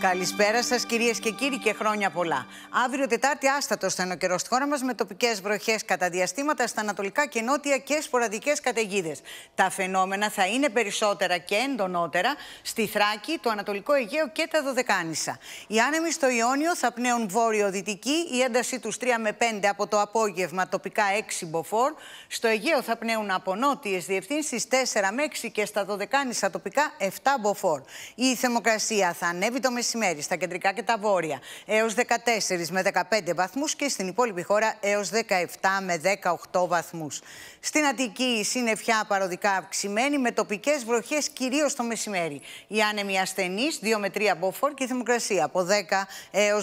Καλησπέρα σας, κυρίες και κύριοι, και χρόνια πολλά. Αύριο Τετάρτη, άστατο θα είναι καιρό στη χώρα μας με τοπικές βροχές κατά διαστήματα στα ανατολικά και νότια και σποραδικές καταιγίδες. Τα φαινόμενα θα είναι περισσότερα και εντονότερα στη Θράκη, το Ανατολικό Αιγαίο και τα Δωδεκάνησα. Οι άνεμοι στο Ιόνιο θα πνέουν βόρειο-δυτική, η έντασή τους 3 με 5 από το απόγευμα, τοπικά 6 μποφόρ. Στο Αιγαίο θα πνέουν από νότιες διευθύνσεις 4 με 6 και στα Δωδεκάνησα τοπικά 7 μποφόρ. Η θερμοκρασία θα ανέβει το μεσημέρι μεσημέρι στα κεντρικά και τα βόρεια έως 14 με 15 βαθμούς και στην υπόλοιπη χώρα έως 17 με 18 βαθμούς. Στην Αττική η συννεφιά παροδικά αυξημένη με τοπικές βροχές κυρίως το μεσημέρι. Η άνεμη ασθενή 2 με 3 μποφόρ και η θερμοκρασία από 10 έω 17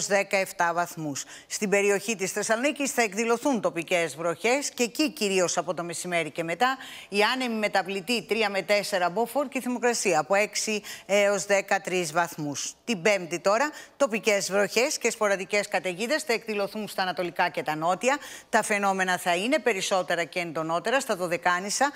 βαθμού. Στην περιοχή της Θεσσαλονίκης θα εκδηλωθούν τοπικές βροχές και εκεί κυρίως από το μεσημέρι και μετά η άνεμη μεταβλητή 3 με 4 μποφόρ και η θερμοκρασία από 6 έω 13 βαθμούς. Την Πέμπτη τώρα, τοπικές βροχές και σποραδικές καταιγίδες θα εκδηλωθούν στα ανατολικά και τα νότια. Τα φαινόμενα θα είναι περισσότερα και εντονότερα στα Δωδεκάνησα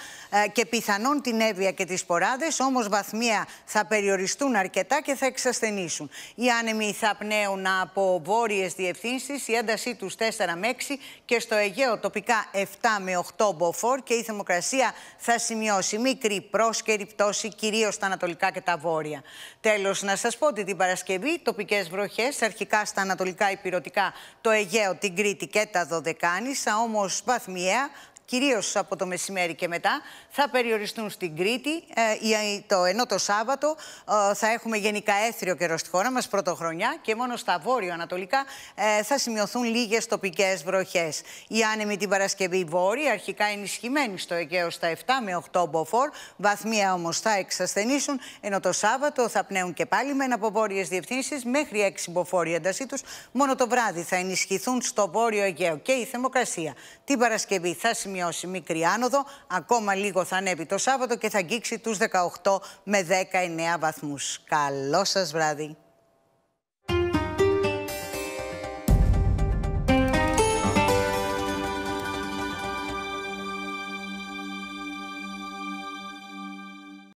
ε, και πιθανόν την Εύβοια και τις σποράδε, όμως βαθμία θα περιοριστούν αρκετά και θα εξασθενήσουν. Οι άνεμοι θα πνέουν από βόρειες διευθύνσεις, η έντασή τους 4 με 6 και στο Αιγαίο τοπικά 7 με 8 μποφόρ και η θερμοκρασία θα σημειώσει μικρή πρόσκαιρη πτώση κυρίως στα ανατολικά και τα βόρεια. Τέλος, να σας πω ότι την Παρασκευή. Παρασκευή τοπικές βροχές, αρχικά στα ανατολικά υπηρετικά, το Αιγαίο, την Κρήτη και τα Δωδεκάνησα, όμως βαθμιαία κυρίως από το μεσημέρι και μετά, θα περιοριστούν στην Κρήτη. Ε, ε, το, ενώ το Σάββατο ε, θα έχουμε γενικά έθριο καιρό στη χώρα μας, πρωτοχρονιά, και μόνο στα βόρειο-ανατολικά θα σημειωθούν λίγες τοπικές βροχές. Η άνεμη την Παρασκευή βόρεια, αρχικά ενισχυμένη στο Αιγαίο στα 7 με 8 μποφόρ, βαθμία όμως θα εξασθενήσουν, ενώ το Σάββατο θα πνέουν και πάλι με από βόρειες διευθύνσεις μέχρι 6 μποφόρ η έντασή τους. Μόνο το βράδυ θα ενισχυθούν στο βόρειο Αιγαίο και η θερμοκρασία. Την Παρασκευή θα σημειωθούν σημειώσει μικρή άνοδο. Ακόμα λίγο θα ανέβει το Σάββατο και θα αγγίξει τους 18 με 19 βαθμούς. Καλό σας βράδυ.